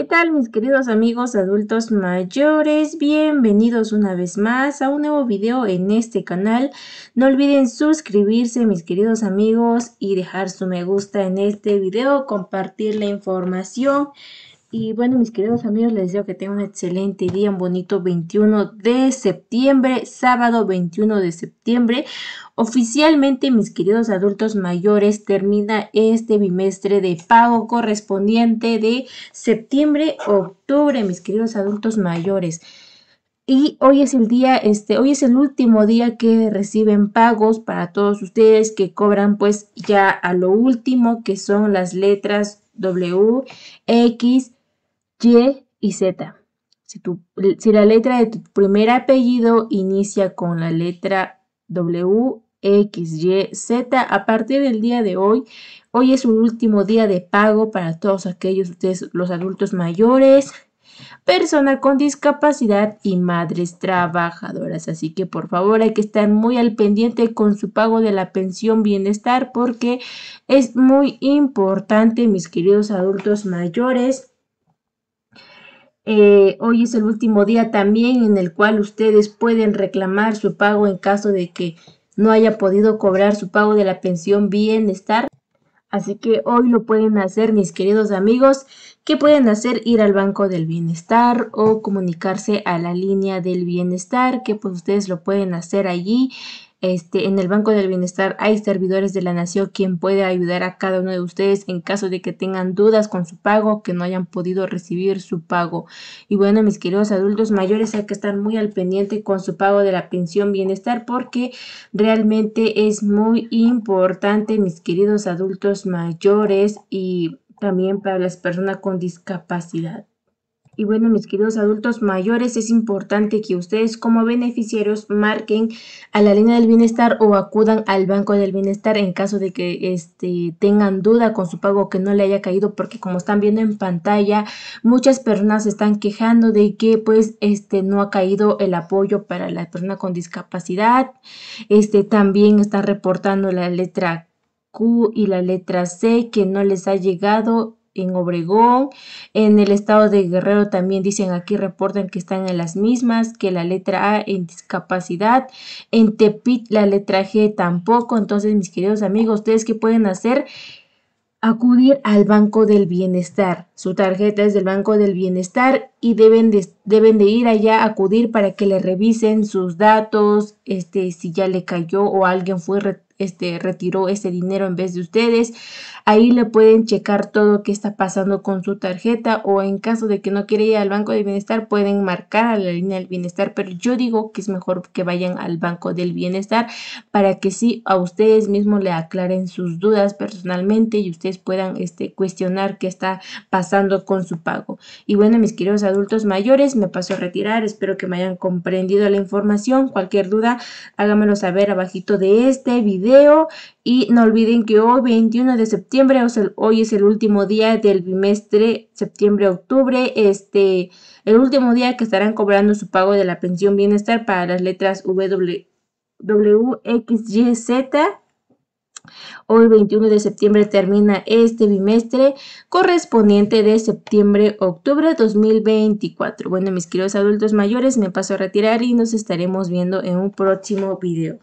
¿Qué tal mis queridos amigos adultos mayores? Bienvenidos una vez más a un nuevo video en este canal. No olviden suscribirse mis queridos amigos y dejar su me gusta en este video, compartir la información. Y bueno, mis queridos amigos, les deseo que tengan un excelente día, un bonito 21 de septiembre, sábado 21 de septiembre. Oficialmente, mis queridos adultos mayores, termina este bimestre de pago correspondiente de septiembre, octubre, mis queridos adultos mayores. Y hoy es el día, este, hoy es el último día que reciben pagos para todos ustedes que cobran pues ya a lo último, que son las letras W, X, y y Z. Si, si, la letra de tu primer apellido inicia con la letra W, X, Y, Z, a partir del día de hoy, hoy es un último día de pago para todos aquellos ustedes, los adultos mayores, personas con discapacidad y madres trabajadoras. Así que por favor hay que estar muy al pendiente con su pago de la pensión bienestar porque es muy importante, mis queridos adultos mayores eh, hoy es el último día también en el cual ustedes pueden reclamar su pago en caso de que no haya podido cobrar su pago de la pensión bienestar. Así que hoy lo pueden hacer, mis queridos amigos. que pueden hacer? Ir al Banco del Bienestar o comunicarse a la línea del bienestar, que pues ustedes lo pueden hacer allí. Este, en el Banco del Bienestar hay servidores de la Nación quien puede ayudar a cada uno de ustedes en caso de que tengan dudas con su pago, que no hayan podido recibir su pago. Y bueno, mis queridos adultos mayores, hay que estar muy al pendiente con su pago de la pensión bienestar porque realmente es muy importante, mis queridos adultos mayores y también para las personas con discapacidad. Y bueno, mis queridos adultos mayores, es importante que ustedes como beneficiarios marquen a la línea del bienestar o acudan al banco del bienestar en caso de que este, tengan duda con su pago que no le haya caído, porque como están viendo en pantalla, muchas personas están quejando de que pues este, no ha caído el apoyo para la persona con discapacidad. Este, también están reportando la letra Q y la letra C que no les ha llegado en Obregón, en el estado de Guerrero también dicen aquí, reportan que están en las mismas, que la letra A en discapacidad, en Tepit la letra G tampoco, entonces mis queridos amigos, ¿ustedes qué pueden hacer? acudir al Banco del Bienestar. Su tarjeta es del Banco del Bienestar y deben de, deben de ir allá a acudir para que le revisen sus datos, este, si ya le cayó o alguien fue este, retiró ese dinero en vez de ustedes. Ahí le pueden checar todo que está pasando con su tarjeta o en caso de que no quiera ir al Banco del Bienestar pueden marcar a la línea del bienestar, pero yo digo que es mejor que vayan al Banco del Bienestar para que sí a ustedes mismos le aclaren sus dudas personalmente y ustedes puedan este, cuestionar qué está pasando con su pago. Y bueno, mis queridos adultos mayores, me paso a retirar, espero que me hayan comprendido la información. Cualquier duda, háganmelo saber abajito de este video y no olviden que hoy 21 de septiembre, o sea, hoy es el último día del bimestre septiembre-octubre, este, el último día que estarán cobrando su pago de la pensión bienestar para las letras W, WXYZ. Hoy 21 de septiembre termina este bimestre correspondiente de septiembre-octubre 2024. Bueno, mis queridos adultos mayores, me paso a retirar y nos estaremos viendo en un próximo video.